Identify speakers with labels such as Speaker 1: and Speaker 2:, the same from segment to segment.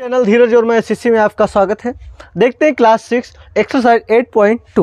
Speaker 1: channel धीरज और मैं S में आपका स्वागत है देखते हैं class six exercise eight point two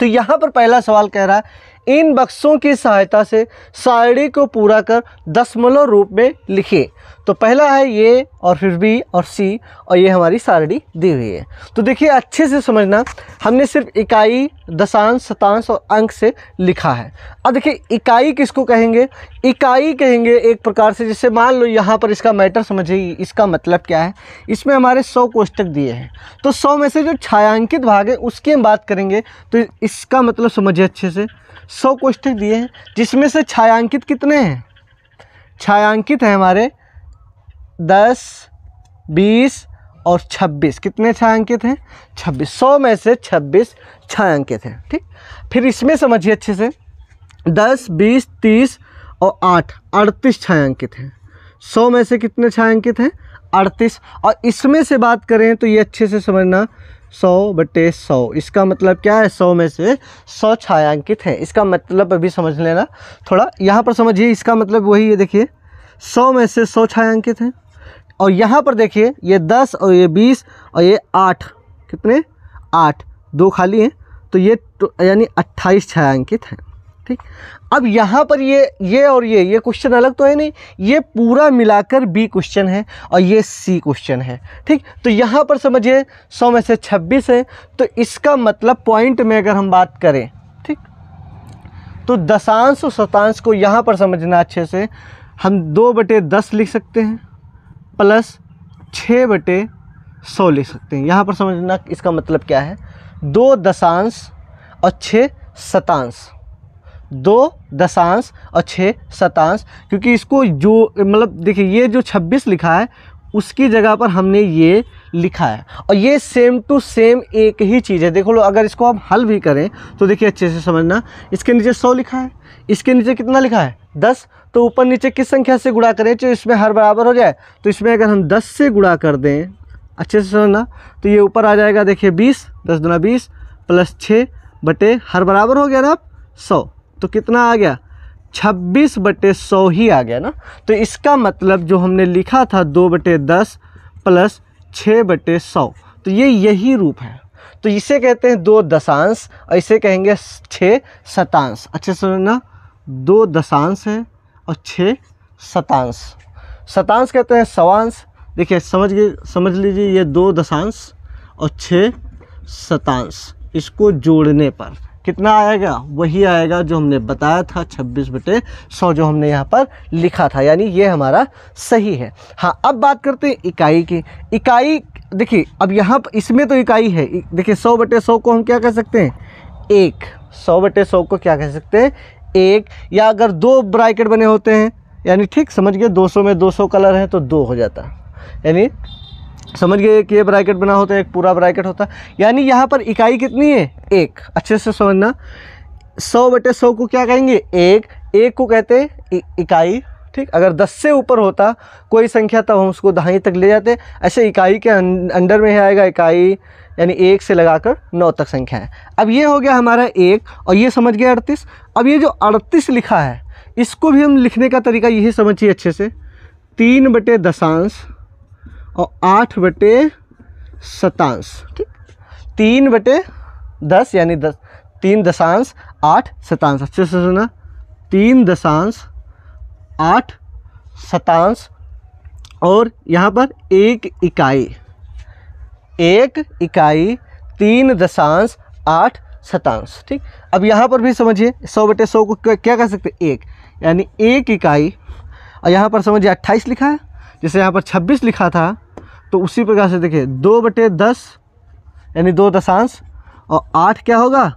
Speaker 1: तो यहाँ पर पहला सवाल कह रहा है इन बक्सों की सहायता से सारणी को पूरा कर दशमलव रूप में लिखिए तो पहला है ये और फिर बी और सी और ये हमारी सारणी दी हुई है तो देखिए अच्छे से समझना हमने सिर्फ इकाई दशांश शतांश और अंक से लिखा है अब देखिए इकाई किसको कहेंगे इकाई कहेंगे एक प्रकार से जैसे मान लो यहाँ पर इसका मैटर समझिए इसका मतलब क्या है इसमें हमारे सौ कोष्टक दिए हैं तो सौ में से जो छायांकित भाग है उसकी हम बात करेंगे तो इसका मतलब समझिए अच्छे से सौ कोष्टक दिए हैं जिसमें से छायांकित कितने हैं छायांकित है हमारे दस बीस और छब्बीस कितने छायांकित हैं छब्बीस सौ में से छब्बीस छायांकित हैं ठीक फिर इसमें समझिए अच्छे से दस बीस तीस और आठ अड़तीस छायांकित हैं सौ में से कितने छायांकित हैं अड़तीस और इसमें से बात करें तो ये अच्छे से समझना सौ बटे सौ इसका मतलब क्या है सौ में से सौ छायांकित हैं इसका मतलब अभी समझ लेना थोड़ा यहाँ पर समझिए इसका मतलब वही है देखिए सौ में से सौ छायांकित हैं और यहाँ पर देखिए ये दस और ये बीस और ये आठ कितने आठ दो खाली हैं तो ये तो, यानी अट्ठाईस छायांकित हैं ठीक अब यहाँ पर ये ये और ये ये क्वेश्चन अलग तो है नहीं ये पूरा मिलाकर बी क्वेश्चन है और ये सी क्वेश्चन है ठीक तो यहाँ पर समझिए सौ में से छब्बीस है तो इसका मतलब पॉइंट में अगर हम बात करें ठीक तो दशांश और शतांश को यहाँ पर समझना अच्छे से हम दो बटे दस लिख सकते हैं प्लस छः बटे सौ ले सकते हैं यहाँ पर समझना इसका मतलब क्या है दो दशांश और छः शतांश दो दशांश और छः शतांश क्योंकि इसको जो मतलब देखिए ये जो छब्बीस लिखा है उसकी जगह पर हमने ये लिखा है और ये सेम टू सेम एक ही चीज़ है देखो लो अगर इसको आप हल भी करें तो देखिए अच्छे से समझना इसके नीचे सौ लिखा है इसके नीचे कितना लिखा है दस तो ऊपर नीचे किस संख्या से गुणा करें जो इसमें हर बराबर हो जाए तो इसमें अगर हम दस से गुणा कर दें अच्छे से समझना तो ये ऊपर आ जाएगा देखिए बीस दस दुना बीस प्लस छः बटे हर बराबर हो गया ना आप सौ तो कितना आ गया छब्बीस बटे सौ ही आ गया ना तो इसका मतलब जो हमने लिखा था दो बटे दस प्लस छः बटे सौ तो ये यही रूप है तो इसे कहते हैं दो दशांश और इसे कहेंगे छः शतांश अच्छे से समझना दो दशांश है और छः शतांश शतांश कहते हैं सवांश देखिए समझ गए समझ लीजिए ये दो दशांश और छः शतांश इसको जोड़ने पर कितना आएगा वही आएगा जो हमने बताया था छब्बीस बटे सौ जो हमने यहाँ पर लिखा था यानी ये हमारा सही है हाँ अब बात करते हैं इकाई की इकाई देखिए अब यहाँ पर इसमें तो इकाई है देखिए सौ बटे सौ को हम क्या कह सकते हैं एक सौ बटे सौ को क्या कह सकते हैं एक या अगर दो ब्राइकेट बने होते हैं यानी ठीक समझ गए 200 में 200 कलर है तो दो हो जाता यानी समझ गए कि ये ब्रैकेट बना होता है एक पूरा ब्रैकेट होता यानी यहाँ पर इकाई कितनी है एक अच्छे से समझना सौ बटे सौ को क्या कहेंगे एक एक को कहते हैं इकाई ठीक अगर 10 से ऊपर होता कोई संख्या तब हम उसको दहाई तक ले जाते ऐसे इकाई के अं-, अंडर में ही आएगा इकाई यानी एक से लगाकर नौ तक संख्या है अब ये हो गया हमारा एक और ये समझ गया अड़तीस अब ये जो अड़तीस लिखा है इसको भी हम लिखने का तरीका यही समझिए अच्छे से तीन बटे दशांश और आठ बटे शतांश ठीक तीन बटे दस यानी दस तीन दशांश आठ शतांश अच्छे से सुना तीन दशांश आठ शतांश और यहाँ पर एक इकाई एक इकाई तीन दशांश आठ शतांश ठीक अब यहाँ पर भी समझिए सौ बटे सौ को क्या कह सकते हैं एक यानी एक इकाई और यहाँ पर समझिए अट्ठाईस लिखा है जैसे यहाँ पर छब्बीस लिखा था तो उसी प्रकार से देखिए दो बटे दस यानी दो दशांश और आठ क्या होगा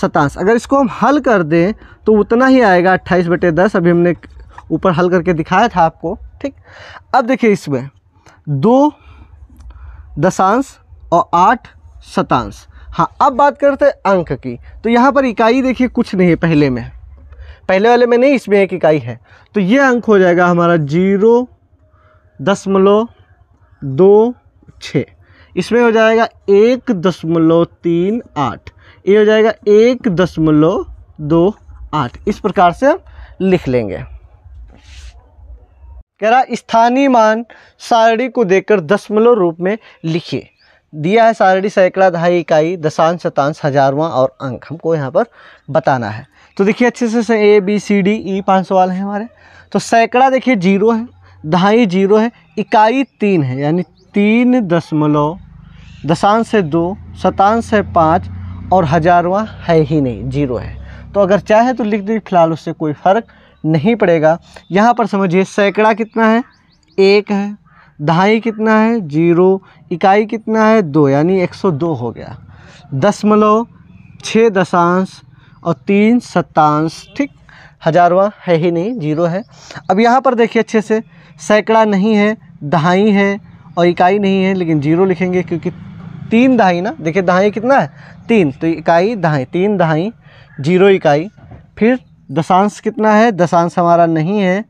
Speaker 1: शतांश अगर इसको हम हल कर दें तो उतना ही आएगा अट्ठाईस बटे दस अभी हमने ऊपर हल करके दिखाया था आपको ठीक अब देखिए इसमें दो दशांश और आठ शतांश हाँ अब बात करते हैं अंक की तो यहाँ पर इकाई देखिए कुछ नहीं है पहले में पहले वाले में नहीं इसमें एक इकाई है तो ये अंक हो जाएगा हमारा जीरो दशमलव दो छः इसमें हो जाएगा एक दशमलव तीन आठ ये हो जाएगा एक दशमलव दो आठ इस प्रकार से हम लिख लेंगे कह रहा स्थानीय मान सारणी को देकर दशमलव रूप में लिखिए दिया है सारणी सैकड़ा दहाई इकाई दशांश शतांश हजारवां और अंक हमको यहाँ पर बताना है तो देखिए अच्छे से A B C D E पाँच सवाल हैं हमारे तो सैकड़ा देखिए जीरो है दहाई जीरो है इकाई तीन है यानी तीन दशमलव दशांश है दो शतांश है पाँच और हजारवा है ही नहीं जीरो है तो अगर चाहे तो लिख दीजिए फिलहाल उससे कोई फ़र्क नहीं पड़ेगा यहाँ पर समझिए सैकड़ा कितना है एक है दहाई कितना है जीरो इकाई कितना है दो यानी एक सौ दो हो गया दशमलव छः दशांश और तीन सत्तांश ठीक हजारवा है ही नहीं जीरो है अब यहाँ पर देखिए अच्छे से सैकड़ा नहीं है दहाई है और इकाई नहीं है लेकिन जीरो लिखेंगे क्योंकि तीन दहाई ना देखिए दहाई कितना है तीन तो इकाई दहाई तीन दहाई जीरो इकाई फिर दशांश कितना है दशांश हमारा नहीं है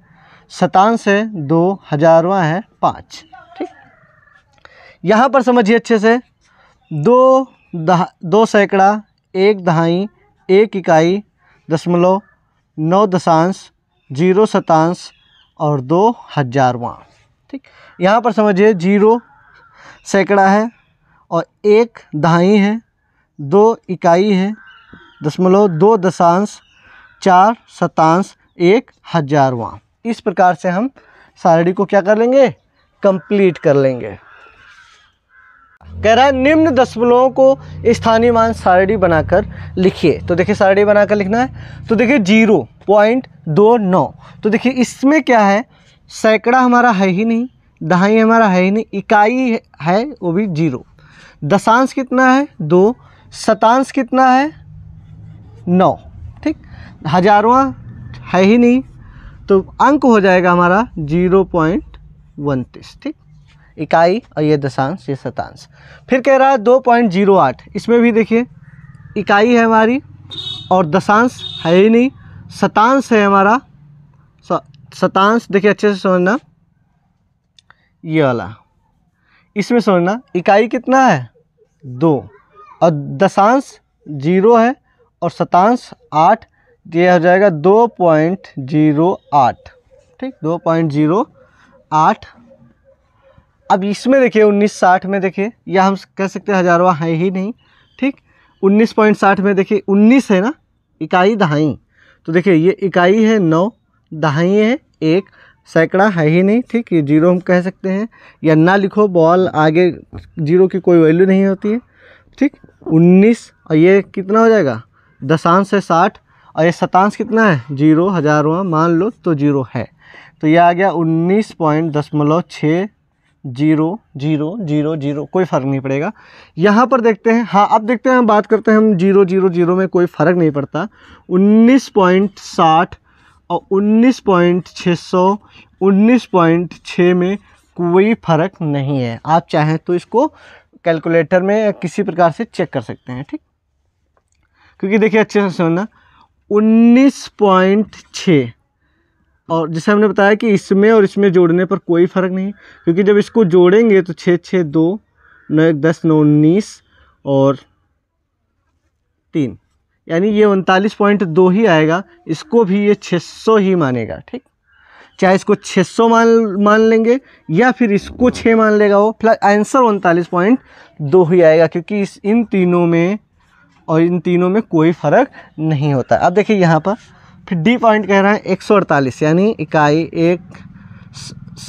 Speaker 1: शतांश है दो हजारवा है पाँच ठीक यहाँ पर समझिए अच्छे से दो दहा दो सैकड़ा एक दहाई एक इकाई दशमलव नौ दशांश जीरो शतांश और दो हजारवा ठीक यहाँ पर समझिए जीरो सैकड़ा है और एक दहाई है दो इकाई है दशमलव दो दशांश चार शतांश एक हज़ारवा इस प्रकार से हम सारणी को क्या कर लेंगे कंप्लीट कर लेंगे कह रहा है निम्न दशमलवों को स्थानीय मान सारणी बनाकर लिखिए तो देखिए सारणी बनाकर लिखना है तो देखिए जीरो पॉइंट दो नौ तो देखिए इसमें क्या है सैकड़ा हमारा है ही नहीं दहाई हमारा है ही नहीं इकाई है वो भी जीरो दशांश कितना है दो शतांश कितना है नौ ठीक हजारवा है ही नहीं तो अंक हो जाएगा हमारा जीरो पॉइंट उनतीस ठीक इकाई और ये दशांश ये शतांश फिर कह रहा है दो पॉइंट जीरो आठ इसमें भी देखिए इकाई है हमारी और दशांश है ही नहीं शतांश है हमारा शतांश देखिए अच्छे से समझना ये वाला इसमें समझना इकाई कितना है दो और दशांश जीरो है और शतांश आठ ये हो जाएगा दो पॉइंट जीरो आठ ठीक दो पॉइंट जीरो आठ अब इसमें देखिए उन्नीस साठ में देखिए या हम कह सकते हैं हजारवा है ही नहीं ठीक उन्नीस पॉइंट साठ में देखिए उन्नीस है ना इकाई दहाई तो देखिए ये इकाई है नौ दहाई है एक सैकड़ा है ही नहीं ठीक ये जीरो हम कह सकते हैं या ना लिखो बॉल आगे जीरो की कोई वैल्यू नहीं होती है ठीक उन्नीस और ये कितना हो जाएगा दशांश है साठ और ये शतांश कितना है जीरो हजारवा मान लो तो जीरो है तो ये आ गया उन्नीस पॉइंट दशमलव छः जीरो जीरो जीरो जीरो कोई फ़र्क नहीं पड़ेगा यहाँ पर देखते हैं हाँ अब देखते हैं हम बात करते हैं हम जीरो जीरो जीरो में कोई फ़र्क नहीं पड़ता उन्नीस पॉइंट साठ और उन्नीस पॉइंट छः सौ उन्नीस पॉइंट छः में कोई फ़र्क नहीं है आप चाहें तो इसको कैलकुलेटर में या किसी प्रकार से चेक कर सकते हैं ठीक क्योंकि देखिए अच्छे से समझना उन्नीस पॉइंट छः और जैसे हमने बताया कि इसमें और इसमें जोड़ने पर कोई फ़र्क नहीं क्योंकि जब इसको जोड़ेंगे तो छः छः दो नौ एक दस नौ उन्नीस और तीन यानी ये उनतालीस पॉइंट दो ही आएगा इसको भी ये छः सौ ही मानेगा ठीक चाहे इसको छः सौ मान मान लेंगे या फिर इसको छः मान लेगा वो फिलहाल आंसर उनतालीस पॉइंट दो ही आएगा क्योंकि इस इन तीनों में और इन तीनों में कोई फ़र्क नहीं होता अब देखिए यहाँ पर फिर डी पॉइंट कह रहा है एक यानी इकाई एक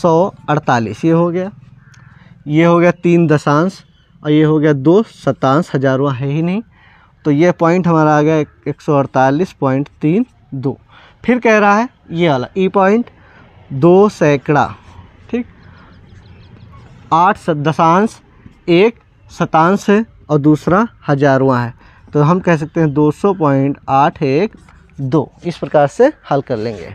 Speaker 1: सौ अड़तालीस ये हो गया ये हो गया तीन दशांश और ये हो गया दो सतांश हजारवा है ही नहीं तो ये पॉइंट हमारा आ गया एक सौ अड़तालीस पॉइंट तीन दो फिर कह रहा है ये वाला ई e पॉइंट दो सैकड़ा ठीक आठ दशांश एक शतांश है और दूसरा हजारवा है तो हम कह सकते हैं दो सौ पॉइंट आठ एक दो इस प्रकार से हल कर लेंगे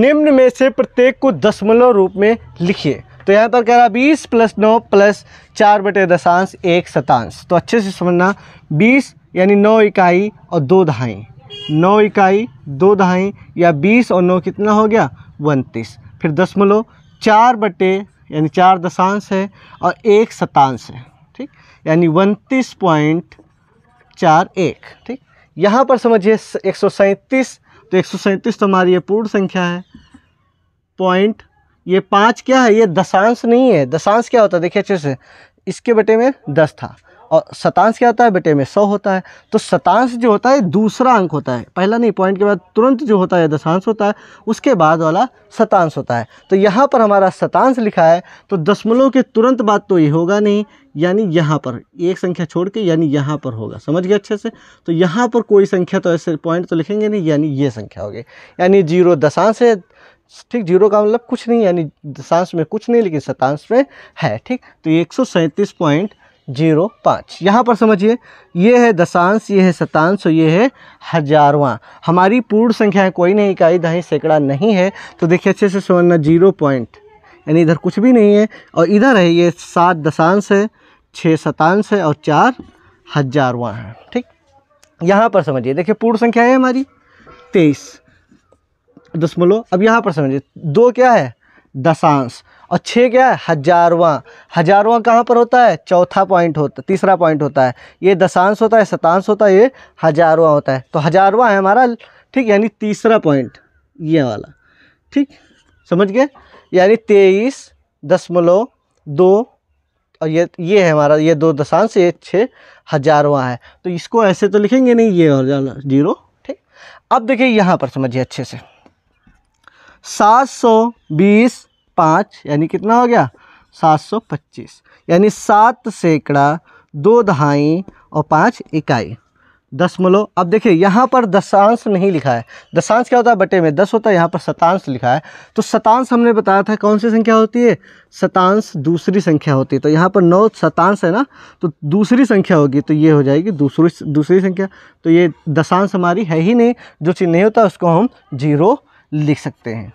Speaker 1: निम्न में से प्रत्येक को दशमलव रूप में लिखिए तो यहाँ पर कह रहा बीस प्लस नौ प्लस चार बटे दशांश एक शतांश तो अच्छे से समझना बीस यानी नौ इकाई और दो दहाई नौ इकाई दो दहाई या बीस और नौ कितना हो गया उनतीस फिर दशमलव चार बटे यानी चार दशांश है और एक शतांश है ठीक यानी उनतीस पॉइंट चार एक ठीक यहाँ पर समझिए एक सौ सैंतीस तो एक सौ सैंतीस तो हमारी ये पूर्ण संख्या है पॉइंट ये पाँच क्या है ये दशांश नहीं है दशांश क्या होता है देखिए अच्छे से इसके बटे में दस था और शतांश क्या होता है बेटे में सौ होता है तो शतांश जो होता है दूसरा अंक होता है पहला नहीं पॉइंट के बाद तुरंत जो होता है दशांश होता है उसके बाद वाला शतांश होता है तो यहाँ पर हमारा शतांश लिखा है तो दशमलव के तुरंत बाद तो ये होगा नहीं यानी यहाँ पर एक संख्या छोड़ के यानी यहाँ पर होगा समझ गए अच्छे से तो यहाँ पर कोई संख्या तो ऐसे पॉइंट तो लिखेंगे नहीं यानी ये संख्या होगी यानी जीरो दशांश है ठीक जीरो का मतलब कुछ नहीं यानी दशांश में कुछ नहीं लेकिन शतांश में है ठीक तो एक सौ सैंतीस पॉइंट जीरो पाँच यहाँ पर समझिए ये है दशांश ये है शतांश और ये है हजारवां हमारी पूर्ण संख्याएं कोई नहीं इकाई दहाई सैकड़ा नहीं है तो देखिए अच्छे से समझना जीरो पॉइंट यानी इधर कुछ भी नहीं है और इधर है ये सात दशांश है छः शतांश है और चार हजारवाँ है ठीक यहाँ पर समझिए देखिए पूर्ण संख्या है हमारी तेईस दशमलव अब यहाँ पर समझिए दो क्या है दशांश और छः क्या है हजारवाँ हजारवाँ कहाँ पर होता है चौथा पॉइंट होता है तीसरा पॉइंट होता है ये दशांश होता है शतांश होता है ये हजारवाँ होता है तो हजारवाँ है हमारा ठीक यानी तीसरा पॉइंट ये वाला ठीक समझ गए यानी तेईस दशमलव दो और ये ये है हमारा ये दो दशांश ये छः हजारवा है तो इसको ऐसे तो लिखेंगे नहीं ये और जीरो ठीक अब देखिए यहाँ पर समझिए अच्छे से सात सौ बीस पाँच यानी कितना हो गया सात सौ पच्चीस यानी सात सैकड़ा दो दहाई और पाँच इकाई दशमलव अब देखिए यहाँ पर दशांश नहीं लिखा है दशांश क्या होता है बटे में दस होता है यहाँ पर शतांश लिखा है तो शतांश हमने बताया था कौन सी संख्या होती है शतांश दूसरी संख्या होती है तो यहाँ पर नौ शतांश है ना तो दूसरी संख्या होगी तो ये हो जाएगी दूसरी दूसरी संख्या तो ये दशांश हमारी है ही नहीं जो चीज़ नहीं होता उसको हम जीरो लिख सकते हैं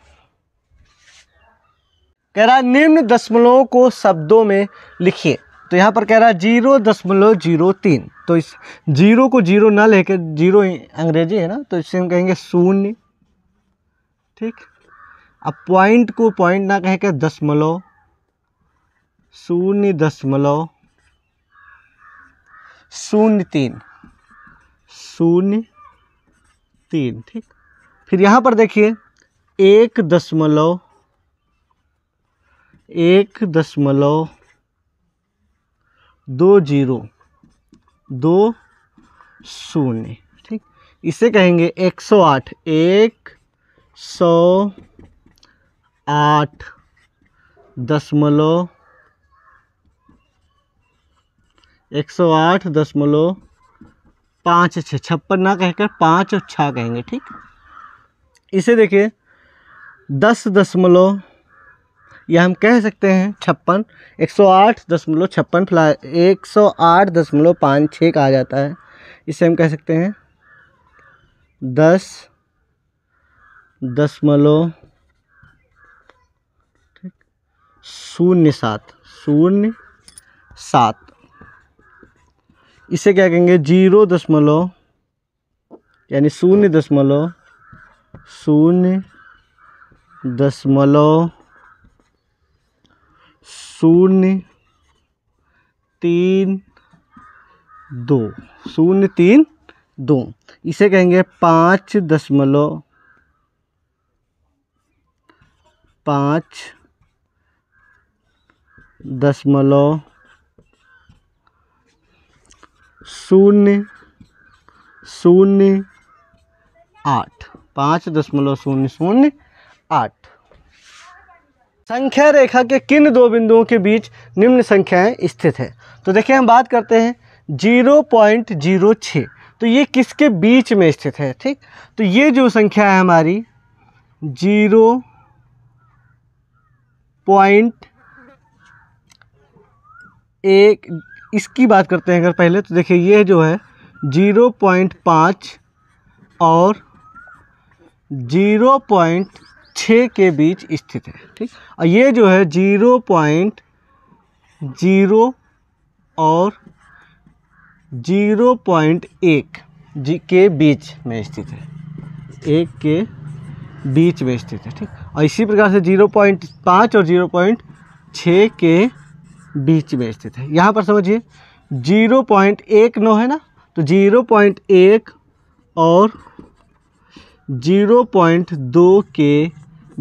Speaker 1: कह रहा निम्न दशमलवों को शब्दों में लिखिए तो यहाँ पर कह रहा है जीरो दशमलव जीरो तीन तो इस जीरो को जीरो ना लेके जीरो अंग्रेजी है ना तो इससे हम कहेंगे शून्य ठीक अब पॉइंट को पॉइंट ना कहकर के दशमलव शून्य दशमलव शून्य तीन शून्य तीन ठीक फिर यहाँ पर देखिए एक दशमलव एक दशमलव दो जीरो दो शून्य ठीक इसे कहेंगे एक सौ आठ एक सौ आठ दशमलव एक सौ आठ दशमलव पाँच छः छप्पन ना कहकर पाँच और छः कहेंगे ठीक इसे देखिए दस दशमलव या हम कह सकते हैं छप्पन एक सौ आठ दशमलव छप्पन फ्ला एक सौ आठ दशमलव पाँच छः कहा जाता है इसे हम कह सकते हैं दस दशमलव शून्य सात शून्य सात इसे क्या कहेंगे जीरो दशमलव यानी शून्य दशमलव शून्य दशमलव शून्य तीन दो शून्य तीन दो इसे कहेंगे पाँच दशमलव पाँच दशमलव शून्य शून्य आठ पाँच दशमलव शून्य शून्य आठ संख्या रेखा के किन दो बिंदुओं के बीच निम्न संख्याएं स्थित है तो देखिए हम बात करते हैं जीरो पॉइंट जीरो छः तो ये किसके बीच में स्थित है ठीक तो ये जो संख्या है हमारी जीरो पॉइंट एक इसकी बात करते हैं अगर पहले तो देखिए ये जो है जीरो पॉइंट पाँच और जीरो पॉइंट छः के बीच स्थित है ठीक और ये जो है जीरो पॉइंट जीरो और जीरो पॉइंट एक जी के बीच में स्थित है एक के बीच में स्थित है ठीक और इसी प्रकार से जीरो पॉइंट पाँच और जीरो पॉइंट छः के बीच में स्थित है यहाँ पर समझिए जीरो पॉइंट एक नौ है ना तो जीरो पॉइंट एक और जीरो पॉइंट दो के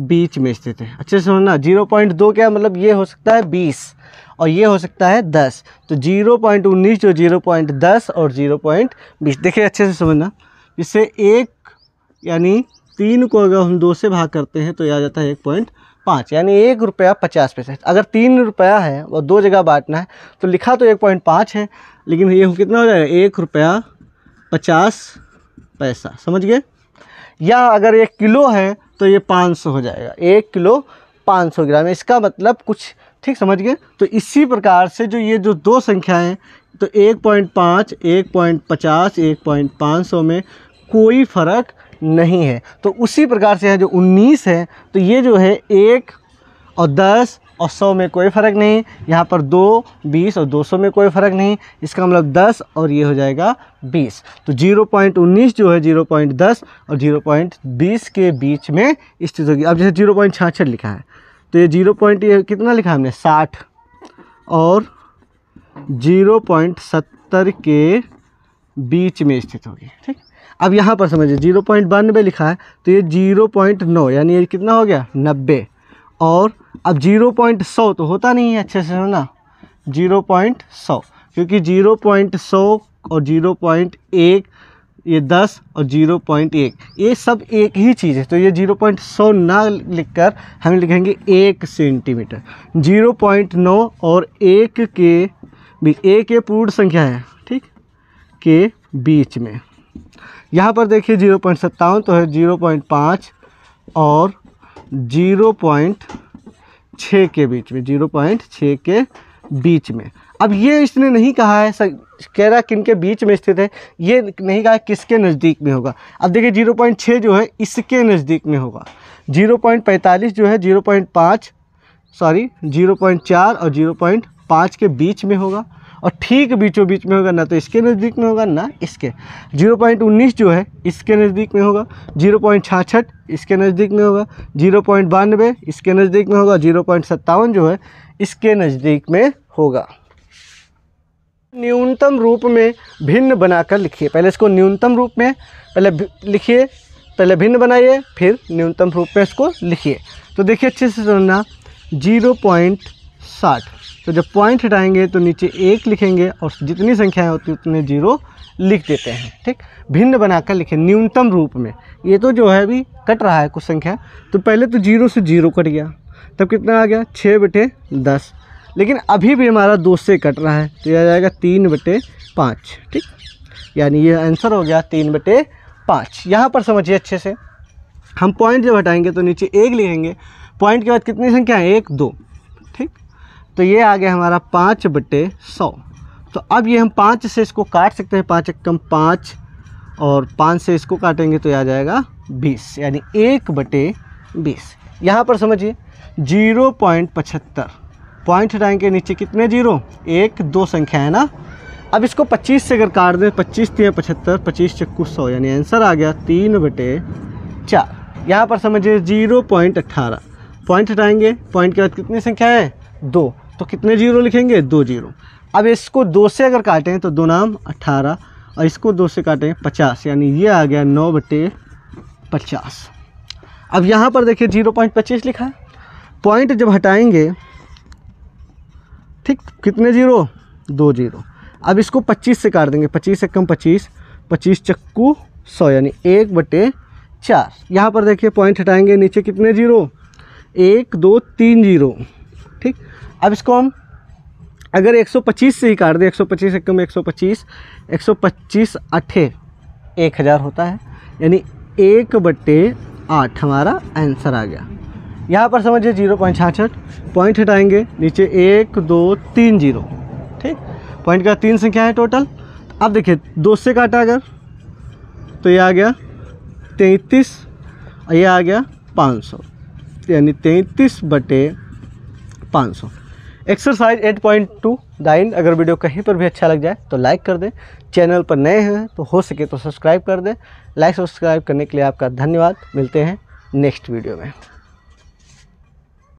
Speaker 1: बीच में स्थित है अच्छे से समझना जीरो पॉइंट दो क्या मतलब ये हो सकता है बीस और ये हो सकता है दस तो जीरो पॉइंट उन्नीस जो जीरो पॉइंट दस और जीरो पॉइंट बीस देखिए अच्छे से समझना इससे एक यानी तीन को अगर हम दो से भाग करते हैं तो यह आ जाता है एक पॉइंट पाँच यानी एक रुपया पचास पैसे अगर तीन रुपया है और दो जगह बांटना है तो लिखा तो एक पॉइंट पाँच है लेकिन ये कितना हो जाएगा एक रुपया पचास पैसा समझ गए या अगर एक किलो है तो ये 500 हो जाएगा एक किलो 500 ग्राम इसका मतलब कुछ ठीक समझ गए तो इसी प्रकार से जो ये जो दो संख्याएं तो एक पॉइंट पाँच एक पॉइंट पचास एक पॉइंट पाँच सौ में कोई फ़र्क नहीं है तो उसी प्रकार से है जो उन्नीस है तो ये जो है एक और दस और सौ में कोई फ़र्क नहीं यहाँ पर दो बीस और दो सौ में कोई फ़र्क नहीं इसका मतलब दस और ये हो जाएगा बीस तो जीरो पॉइंट उन्नीस जो है जीरो पॉइंट दस और जीरो पॉइंट बीस के बीच में इस होगी अब जैसे जीरो पॉइंट छाछठ लिखा है तो ये जीरो पॉइंट ये कितना लिखा हमने साठ और जीरो पॉइंट सत्तर के बीच में स्थित होगी ठीक अब यहाँ पर समझिए जीरो पॉइंट बानवे लिखा है तो ये जीरो पॉइंट नौ यानी ये कितना हो गया नब्बे और अब जीरो पॉइंट सौ तो होता नहीं है अच्छे से है ना जीरो पॉइंट सौ क्योंकि जीरो पॉइंट सौ और जीरो पॉइंट एक ये दस और जीरो पॉइंट एक ये सब एक ही चीज़ है तो ये जीरो पॉइंट सौ ना लिखकर हम लिखेंगे एक सेंटीमीटर जीरो पॉइंट नौ और एक के भी एक ये पूर्ण संख्या है ठीक के बीच में यहाँ पर देखिए जीरो पॉइंट सत्तावन तो है जीरो पॉइंट पाँच और जीरो पॉइंट छः के बीच में जीरो पॉइंट छः के बीच में अब ये इसने नहीं कहा है कह रहा किन के बीच में स्थित है ये नहीं कहा किसके नज़दीक में होगा अब देखिए जीरो पॉइंट छः जो है इसके नज़दीक में होगा जीरो पॉइंट पैंतालीस जो है जीरो पॉइंट पाँच सॉरी जीरो पॉइंट चार और जीरो पॉइंट पाँच के बीच में होगा और ठीक बीचों बीच में होगा ना तो इसके नज़दीक में होगा ना इसके 0.19 जो है इसके नज़दीक में होगा 0.66 इसके नज़दीक में होगा जीरो पॉइंट बानवे इसके नज़दीक में होगा जीरो पॉइंट सत्तावन जो है इसके नज़दीक में होगा न्यूनतम रूप में भिन्न बनाकर लिखिए पहले इसको न्यूनतम रूप में पहले लिखिए पहले भिन्न बनाइए फिर न्यूनतम रूप में इसको लिखिए तो देखिए अच्छे से सुनना जीरो पॉइंट साठ तो जब पॉइंट हटाएंगे तो नीचे एक लिखेंगे और जितनी संख्याएं होती उतने जीरो लिख देते हैं ठीक भिन्न बनाकर लिखें न्यूनतम रूप में ये तो जो है अभी कट रहा है कुछ संख्या तो पहले तो जीरो से जीरो कट गया तब कितना आ गया छः बटे दस लेकिन अभी भी हमारा दो से कट रहा है तो यह आ जाएगा तीन बटे पाँच ठीक यानी ये आंसर हो गया तीन बटे पाँच यहाँ पर समझिए अच्छे से हम पॉइंट जब हटाएंगे तो नीचे एक लिखेंगे पॉइंट के बाद कितनी संख्या है एक दो तो ये आ गया हमारा पाँच बटे सौ तो अब ये हम पाँच से इसको काट सकते हैं पाँच एक कम पाँच और पाँच से इसको काटेंगे तो आ जाएगा बीस यानी एक बटे बीस यहाँ पर समझिए जीरो पॉइंट पचहत्तर पॉइंट हटाएंगे नीचे कितने जीरो एक दो संख्या है ना अब इसको पच्चीस से अगर काट दें पच्चीस तीन पचहत्तर पच्चीस चक्कू सौ यानी आंसर आ गया तीन बटे चार यहाँ पर समझिए जीरो पॉइंट अट्ठारह पॉइंट हटाएंगे पॉइंट के बाद कितनी संख्या है दो तो कितने जीरो लिखेंगे दो जीरो अब इसको दो से अगर काटें तो दो नाम अट्ठारह और इसको दो से काटें पचास यानी ये आ गया नौ बटे पचास अब यहाँ पर देखिए जीरो पॉइंट पच्चीस लिखा है पॉइंट जब हटाएंगे ठीक कितने जीरो दो जीरो अब इसको पच्चीस से काट देंगे पच्चीस एक कम पच्चीस पच्चीस चक्कू सौ यानी एक बटे चार यहाँ पर देखिए पॉइंट हटाएंगे नीचे कितने जीरो एक दो तीन जीरो ठीक अब इसको हम अगर 125 से ही काट दें 125 एक में सौ पच्चीस अठे एक हज़ार होता है यानी एक बट्टे आठ हमारा आंसर आ गया यहाँ पर समझिए जीरो पॉइंट छाछठ पॉइंट हटाएंगे नीचे एक दो तीन जीरो ठीक पॉइंट का तीन संख्या है टोटल अब देखिए दो से काटा अगर तो ये आ गया तैंतीस और ये आ गया पाँच सौ यानी तैंतीस बटे पाँच सौ एक्सरसाइज एट पॉइंट टू दाइन अगर वीडियो कहीं पर भी अच्छा लग जाए तो लाइक कर दें चैनल पर नए हैं तो हो सके तो सब्सक्राइब कर दें लाइक सब्सक्राइब करने के लिए आपका धन्यवाद मिलते हैं नेक्स्ट वीडियो में